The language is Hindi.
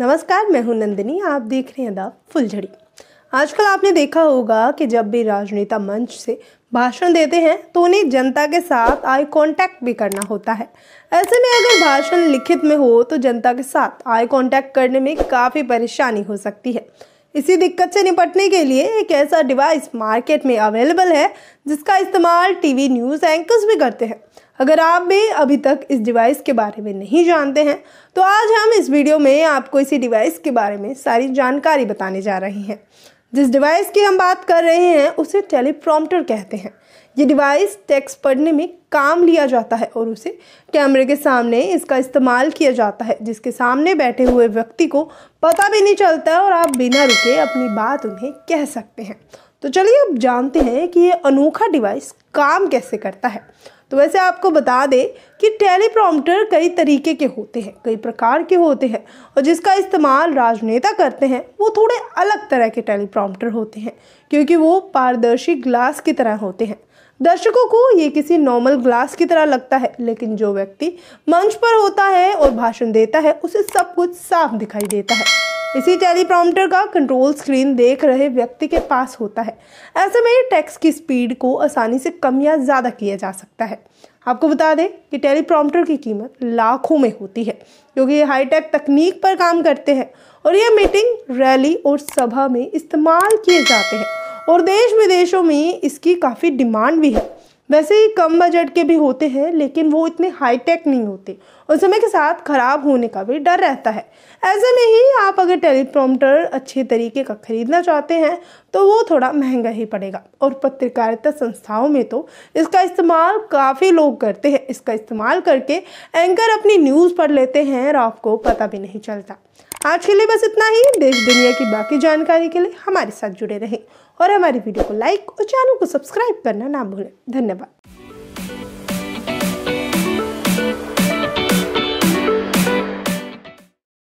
नमस्कार मैं हूं नंदिनी आप देख रहे हैं द फुलझड़ी आजकल आपने देखा होगा कि जब भी राजनेता मंच से भाषण देते हैं तो उन्हें जनता के साथ आई कांटेक्ट भी करना होता है ऐसे में अगर भाषण लिखित में हो तो जनता के साथ आई कांटेक्ट करने में काफ़ी परेशानी हो सकती है इसी दिक्कत से निपटने के लिए एक ऐसा डिवाइस मार्केट में अवेलेबल है जिसका इस्तेमाल टीवी न्यूज़ एंकर्स भी करते हैं अगर आप भी अभी तक इस डिवाइस के बारे में नहीं जानते हैं तो आज हम इस वीडियो में आपको इसी डिवाइस के बारे में सारी जानकारी बताने जा रहे हैं जिस डिवाइस की हम बात कर रहे हैं उसे टेलीप्रॉम्प्टर कहते हैं ये डिवाइस टेक्स्ट पढ़ने में काम लिया जाता है और उसे कैमरे के सामने इसका इस्तेमाल किया जाता है जिसके सामने बैठे हुए व्यक्ति को पता भी नहीं चलता और आप बिना रुके अपनी बात उन्हें कह सकते हैं तो चलिए अब जानते हैं कि ये अनोखा डिवाइस काम कैसे करता है तो वैसे आपको बता दें कि टेलीप्रॉम्प्टर कई तरीके के होते हैं कई प्रकार के होते हैं और जिसका इस्तेमाल राजनेता करते हैं वो थोड़े अलग तरह के टेलीप्रॉम्प्टर होते हैं क्योंकि वो पारदर्शी ग्लास की तरह होते हैं दर्शकों को ये किसी नॉर्मल ग्लास की तरह लगता है लेकिन जो व्यक्ति मंच पर होता है और भाषण देता है उसे सब कुछ साफ दिखाई देता है इसी टेलीप्रॉम्प्टर का कंट्रोल स्क्रीन देख रहे व्यक्ति के पास होता है ऐसे में टेक्स्ट की स्पीड को आसानी से कम या ज़्यादा किया जा सकता है आपको बता दें कि टेलीप्रॉम्प्टर की कीमत लाखों में होती है क्योंकि ये हाईटेक तकनीक पर काम करते हैं और ये मीटिंग रैली और सभा में इस्तेमाल किए जाते हैं और देश विदेशों में इसकी काफ़ी डिमांड भी है वैसे ही कम बजट के भी होते हैं लेकिन वो इतने हाईटेक नहीं होते और समय के साथ ख़राब होने का भी डर रहता है ऐसे में ही आप अगर टेलीप्रॉम्प्टर अच्छे तरीके का ख़रीदना चाहते हैं तो वो थोड़ा महंगा ही पड़ेगा और पत्रकारिता संस्थाओं में तो इसका इस्तेमाल काफ़ी लोग करते हैं इसका इस्तेमाल करके एंकर अपनी न्यूज़ पढ़ लेते हैं और आपको पता भी नहीं चलता आज के लिए बस इतना ही देश दुनिया की बाकी जानकारी के लिए हमारे साथ जुड़े रहें और हमारी वीडियो को लाइक और चैनल को सब्सक्राइब करना ना भूलें धन्यवाद